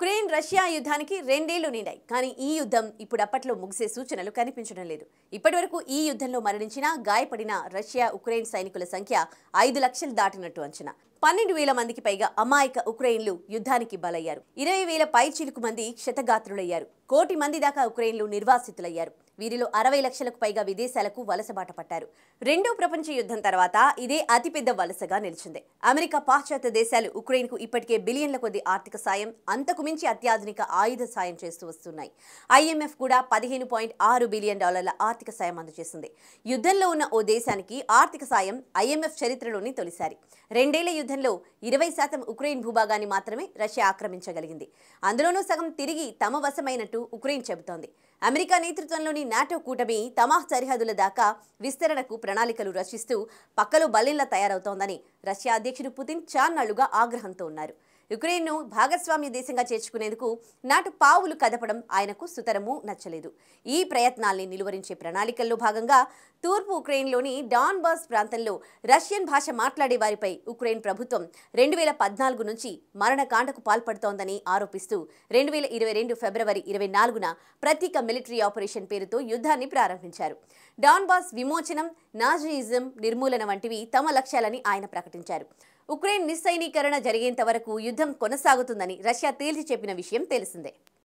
Ukraine Russia యుద్ధానికి రెండేళ్లు నిండాయి కానీ ఈ యుద్ధం ఇప్పుడు అప్పట్లో ముగిసే సూచనలు కనిపించడం లేదు ఇప్పటివరకు ఈ యుద్ధంలో మరణించిన గాయపడిన రష్యా ఉక్రెయిన్ సైనికుల సంఖ్య ఐదు లక్షలు దాటినట్టు అంచనా పన్నెండు వేల మందికి పైగా అమాయక ఉక్రెయిన్లు యుద్ధానికి బలయ్యారు ఇరవై వేల పై చిలుకు మంది క్షతగాత్రులయ్యారు కోటి మంది దాకా ఉక్రెయిన్లు నిర్వాసితులయ్యారు వీరిలో అరవై లక్షలకు పైగా విదేశాలకు వలసబాట పట్టారు రెండో ప్రపంచ యుద్ధం తర్వాత ఇదే అతిపెద్ద వలసగా నిలిచింది అమెరికా పాశ్చాత్య దేశాలు ఉక్రెయిన్కు ఇప్పటికే బిలియన్ల కొద్ది ఆర్థిక సాయం అంతకు మించి అత్యాధునిక ఆయుధ సాయం చేస్తూ వస్తున్నాయి ఐఎంఎఫ్ కూడా పదిహేను పాయింట్ ఆరు బిలియన్ డాలర్ల ఆర్థిక సాయం అందజేసింది యుద్ధంలో ఉన్న ఓ దేశానికి ఆర్థిక సాయం ఐఎంఎఫ్ చరిత్రలోని తొలిసారి రెండేళ్ల యుద్ధంలో ఇరవై శాతం ఉక్రెయిన్ భూభాగాన్ని మాత్రమే రష్యా ఆక్రమించగలిగింది అందులోనూ సగం తిరిగి తమ వశమైనట్టు ఉక్రెయిన్ చెబుతోంది అమెరికా నేతృత్వంలోని నాటో కూటమి తమ సరిహద్దుల దాకా విస్తరణకు ప్రణాళికలు రచిస్తూ పక్కలు బలిన్ల తయారవుతోందని రష్యా అధ్యక్షుడు పుతిన్ చాన్నాళ్లుగా ఆగ్రహంతో ఉన్నారు యుక్రెయిన్ను భాగస్వామ్య దేశంగా చేర్చుకునేందుకు నాటు పావులు కదపడం ఆయనకు సుతరము నచ్చలేదు ఈ ప్రయత్నాల్ని నిలువరించే ప్రణాళికల్లో భాగంగా తూర్పు ఉక్రెయిన్లోని డాన్బాస్ ప్రాంతంలో రష్యన్ భాష మాట్లాడే వారిపై ఉక్రెయిన్ ప్రభుత్వం రెండు వేల పద్నాలుగు నుంచి మరణకాండకు పాల్పడుతోందని ఆరోపిస్తూ రెండు వేల ఇరవై రెండు ఫిబ్రవరి ఇరవై నాలుగున ప్రత్యేక మిలిటరీ ఆపరేషన్ పేరుతో యుద్ధాన్ని ప్రారంభించారు డాన్బాస్ విమోచనం నాజీయిజం నిర్మూలన వంటివి తమ లక్ష్యాలని ఆయన ప్రకటించారు ఉక్రెయిన్ నిస్సైనీకరణ జరిగేంత వరకు యుద్ధం కొనసాగుతుందని రష్యా తేల్చి చెప్పిన విషయం తెలిసిందే